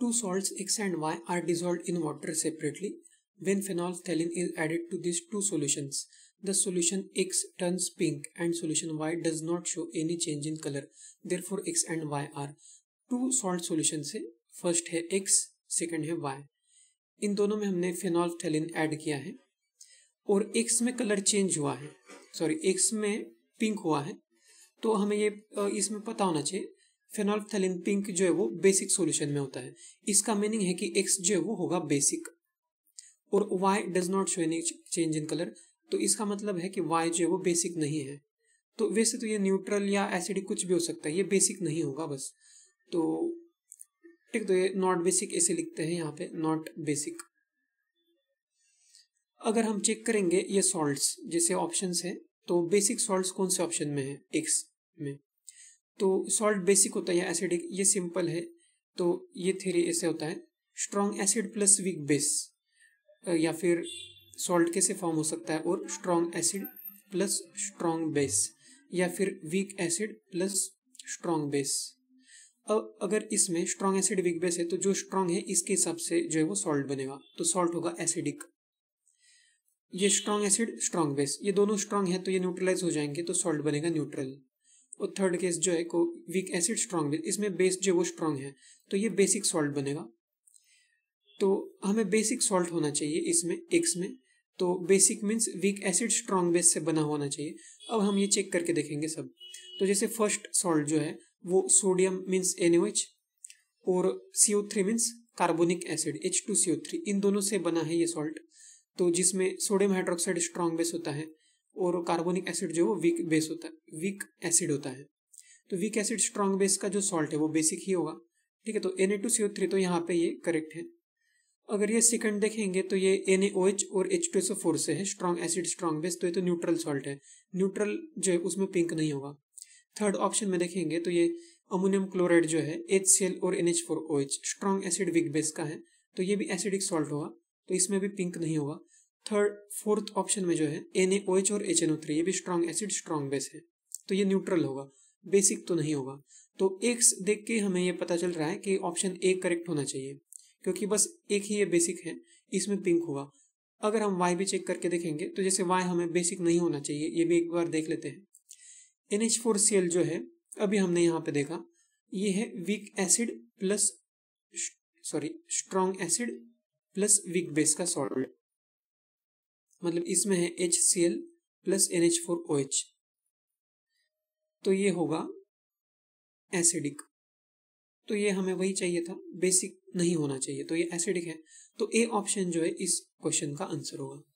Two salts X and Y are dissolved in water separately. When phenolphthalein is added to these two solutions, the solution X turns pink and solution Y does not show any change in color. Therefore, X and Y are two salt solutions से first है X, second है Y. इन दोनों में हमने फेनॉल्फथैलिन add किया है और X में color change हुआ है Sorry, X में pink हुआ है तो हमें ये इसमें पता होना चाहिए फेनोल्फेलिन पिंक जो है वो बेसिक सॉल्यूशन में होता है इसका मीनिंग है कि एक्स जो है वो होगा बेसिक और Y does not show any change in colour तो इसका मतलब है कि वाई जो है वो बेसिक नहीं है तो वैसे तो ये न्यूट्रल या एसिडिक कुछ भी हो सकता है ये बेसिक नहीं होगा बस तो ठीक तो ये नॉट बेसिक ऐसे लिखते हैं यहाँ पे नॉट बेसिक अगर हम चेक करेंगे ये सॉल्ट जैसे ऑप्शन है तो बेसिक सॉल्ट कौन से ऑप्शन में है एक्स में तो सॉल्ट बेसिक होता है या एसिडिक ये सिंपल है तो ये थ्योरी ऐसे होता है strong acid plus weak base या फिर सॉल्ट कैसे फॉर्म हो सकता है और strong acid plus strong base या फिर weak acid plus strong base अब अगर इसमें स्ट्रॉन्ग एसिड वीक बेस है तो जो स्ट्रॉन्ग है इसके हिसाब से जो है वो सॉल्ट बनेगा तो सॉल्ट होगा एसिडिक ये स्ट्रॉन्ग एसिड स्ट्रॉन्ग बेस ये दोनों स्ट्रॉन्ग है तो ये न्यूट्रलाइज हो जाएंगे तो सॉल्ट बनेगा न्यूट्रल और थर्ड केस जो है को वीक एसिड स्ट्रांग बेस इसमें बेस जो है वो स्ट्रांग है तो ये बेसिक सॉल्ट बनेगा तो हमें बेसिक सॉल्ट होना चाहिए इसमें एक्स में तो basic means weak acid strong base से बना होना चाहिए अब हम ये चेक करके देखेंगे सब तो जैसे फर्स्ट सॉल्ट जो है वो सोडियम मीन्स एन और C O three means carbonic acid H two C O three इन दोनों से बना है ये सॉल्ट तो जिसमें सोडियम हाइड्रोक्साइड स्ट्रांग बेस होता है और कार्बोनिक एसिड जो है वो वीक बेस होता है वीक एसिड होता है तो वीक एसिड स्ट्रॉन्ग बेस का जो सॉल्ट है वो बेसिक ही होगा ठीक है तो N A two C O three तो यहाँ पे ये करेक्ट है अगर ये सेकंड देखेंगे तो ये एन ए ओ एच और H two S O four से है स्ट्रॉन्ग एसिड स्ट्रॉन्ग बेस तो ये तो न्यूट्रल सॉल्ट है न्यूट्रल जो है उसमें पिंक नहीं होगा थर्ड ऑप्शन में देखेंगे तो ये अमोनियम क्लोराइड जो है एच सी एल और N H four O H strong acid weak base का है तो ये भी एसिडिक सॉल्ट होगा तो इसमें भी पिंक नहीं होगा थर्ड फोर्थ ऑप्शन में जो है एन एच और एच एन ओ थ्री ये भी स्ट्रॉन्ग एसिड स्ट्रॉन्ग बेस है तो ये न्यूट्रल होगा बेसिक तो नहीं होगा तो एक देख के हमें ये पता चल रहा है कि ऑप्शन ए करेक्ट होना चाहिए क्योंकि बस एक ही ये बेसिक है इसमें पिंक होगा अगर हम वाई भी चेक करके देखेंगे तो जैसे वाई हमें बेसिक नहीं होना चाहिए ये भी एक बार देख लेते हैं N H four C L जो है अभी हमने यहाँ पे देखा ये है weak acid plus sorry strong acid plus weak base का सॉल्ट मतलब इसमें है H C L plus N H four O H तो ये होगा एसिडिक तो ये हमें वही चाहिए था बेसिक नहीं होना चाहिए तो ये एसिडिक है तो ए ऑप्शन जो है इस क्वेश्चन का आंसर होगा